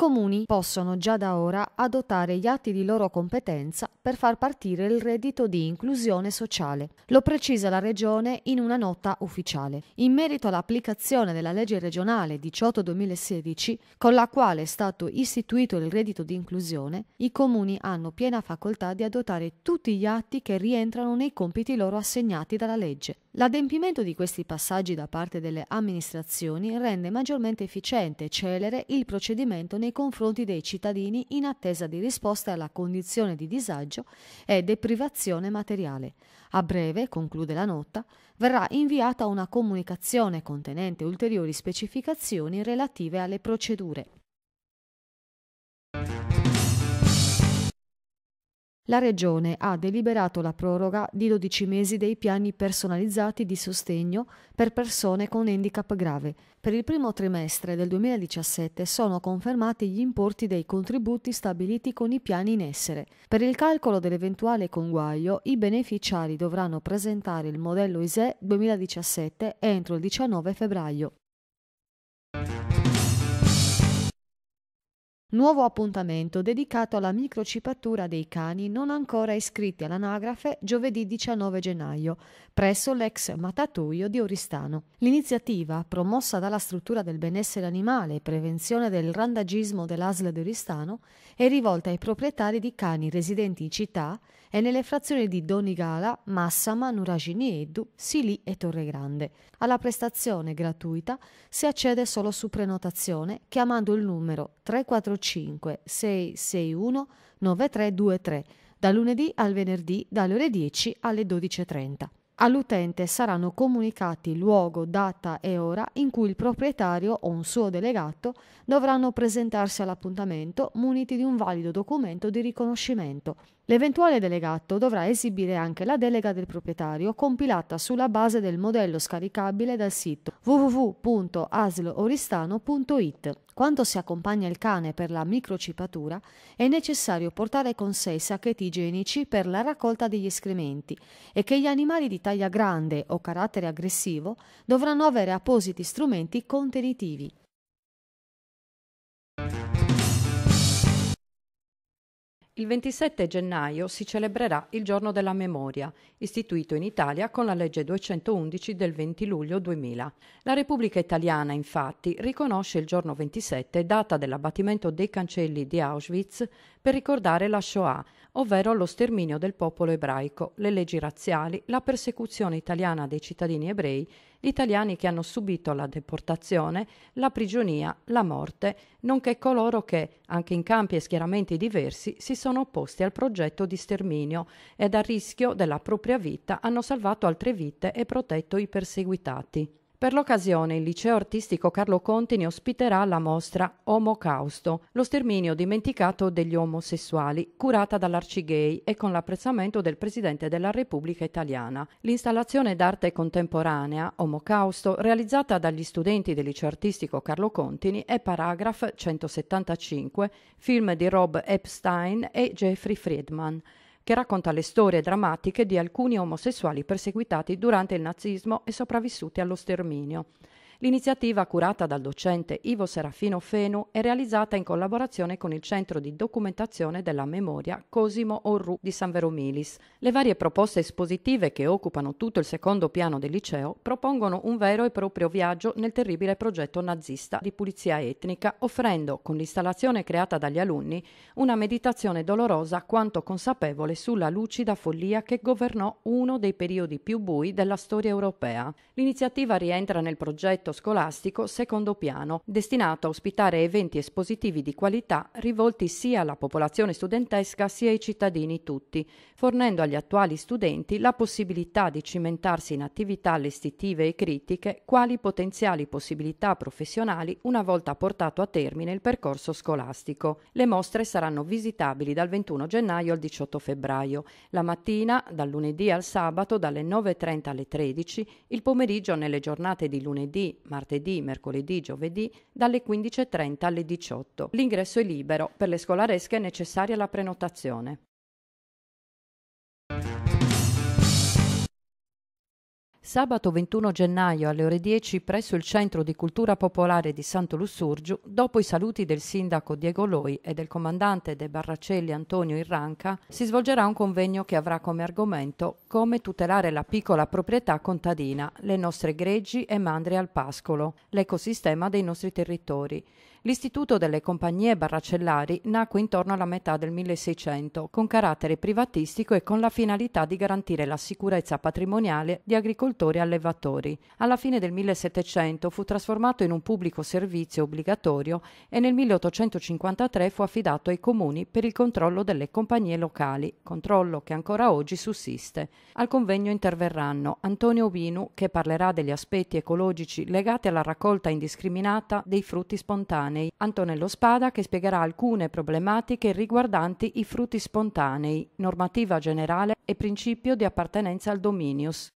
comuni possono già da ora adottare gli atti di loro competenza per far partire il reddito di inclusione sociale. Lo precisa la Regione in una nota ufficiale. In merito all'applicazione della legge regionale 18-2016, con la quale è stato istituito il reddito di inclusione, i comuni hanno piena facoltà di adottare tutti gli atti che rientrano nei compiti loro assegnati dalla legge. L'adempimento di questi passaggi da parte delle amministrazioni rende maggiormente efficiente e celere il procedimento nei confronti dei cittadini in attesa di risposte alla condizione di disagio giudizio è deprivazione materiale. A breve, conclude la nota, verrà inviata una comunicazione contenente ulteriori specificazioni relative alle procedure. la Regione ha deliberato la proroga di 12 mesi dei piani personalizzati di sostegno per persone con handicap grave. Per il primo trimestre del 2017 sono confermati gli importi dei contributi stabiliti con i piani in essere. Per il calcolo dell'eventuale conguaglio, i beneficiari dovranno presentare il modello ISE 2017 entro il 19 febbraio. Nuovo appuntamento dedicato alla microcipatura dei cani non ancora iscritti all'anagrafe giovedì 19 gennaio presso l'ex matatoio di Oristano. L'iniziativa, promossa dalla struttura del benessere animale e prevenzione del randagismo dell'ASL di Oristano, è rivolta ai proprietari di cani residenti in città e nelle frazioni di Donigala, Massama, Nuragini Eddu, Sili e Torregrande. Alla prestazione gratuita si accede solo su prenotazione chiamando il numero 345 05 661 9323 da lunedì al venerdì dalle ore 10 alle 12.30. All'utente saranno comunicati luogo, data e ora in cui il proprietario o un suo delegato dovranno presentarsi all'appuntamento muniti di un valido documento di riconoscimento L'eventuale delegato dovrà esibire anche la delega del proprietario compilata sulla base del modello scaricabile dal sito www.asloristano.it. Quando si accompagna il cane per la microcipatura è necessario portare con sé i sacchetti igienici per la raccolta degli escrementi e che gli animali di taglia grande o carattere aggressivo dovranno avere appositi strumenti contenitivi. Il 27 gennaio si celebrerà il Giorno della Memoria, istituito in Italia con la legge 211 del 20 luglio 2000. La Repubblica italiana, infatti, riconosce il giorno 27 data dell'abbattimento dei cancelli di Auschwitz per ricordare la Shoah, ovvero lo sterminio del popolo ebraico, le leggi razziali, la persecuzione italiana dei cittadini ebrei gli italiani che hanno subito la deportazione, la prigionia, la morte, nonché coloro che, anche in campi e schieramenti diversi, si sono opposti al progetto di sterminio ed a rischio della propria vita hanno salvato altre vite e protetto i perseguitati. Per l'occasione il Liceo Artistico Carlo Conti ne ospiterà la mostra Omocausto, lo sterminio dimenticato degli omosessuali, curata dall'Arcigay e con l'apprezzamento del Presidente della Repubblica Italiana. L'installazione d'arte contemporanea Omocausto, realizzata dagli studenti del Liceo Artistico Carlo Contini, è paragraph 175, film di Rob Epstein e Jeffrey Friedman che racconta le storie drammatiche di alcuni omosessuali perseguitati durante il nazismo e sopravvissuti allo sterminio. L'iniziativa curata dal docente Ivo Serafino Fenu è realizzata in collaborazione con il Centro di Documentazione della Memoria Cosimo Orru di San Veromilis. Le varie proposte espositive che occupano tutto il secondo piano del liceo propongono un vero e proprio viaggio nel terribile progetto nazista di pulizia etnica, offrendo, con l'installazione creata dagli alunni, una meditazione dolorosa quanto consapevole sulla lucida follia che governò uno dei periodi più bui della storia europea. L'iniziativa rientra nel progetto progetto scolastico Secondo Piano, destinato a ospitare eventi espositivi di qualità rivolti sia alla popolazione studentesca sia ai cittadini tutti, fornendo agli attuali studenti la possibilità di cimentarsi in attività allestitive e critiche quali potenziali possibilità professionali una volta portato a termine il percorso scolastico. Le mostre saranno visitabili dal 21 gennaio al 18 febbraio, la mattina dal lunedì al sabato dalle 9.30 alle 13, il pomeriggio nelle giornate di lunedì, martedì, mercoledì, giovedì dalle 15.30 alle 18. L'ingresso è libero, per le scolaresche è necessaria la prenotazione. Sabato 21 gennaio alle ore 10 presso il Centro di Cultura Popolare di Santo Lussurgiu, dopo i saluti del sindaco Diego Loi e del comandante dei Barracelli Antonio Irranca, si svolgerà un convegno che avrà come argomento come tutelare la piccola proprietà contadina, le nostre greggi e mandrie al pascolo, l'ecosistema dei nostri territori. L'istituto delle compagnie barracellari nacque intorno alla metà del 1600 con carattere privatistico e con la finalità di garantire la sicurezza patrimoniale di agricoltori e allevatori. Alla fine del 1700 fu trasformato in un pubblico servizio obbligatorio e nel 1853 fu affidato ai comuni per il controllo delle compagnie locali, controllo che ancora oggi sussiste. Al convegno interverranno Antonio Vinu che parlerà degli aspetti ecologici legati alla raccolta indiscriminata dei frutti spontanei spontanei, Antonello Spada che spiegherà alcune problematiche riguardanti i frutti spontanei, normativa generale e principio di appartenenza al dominius.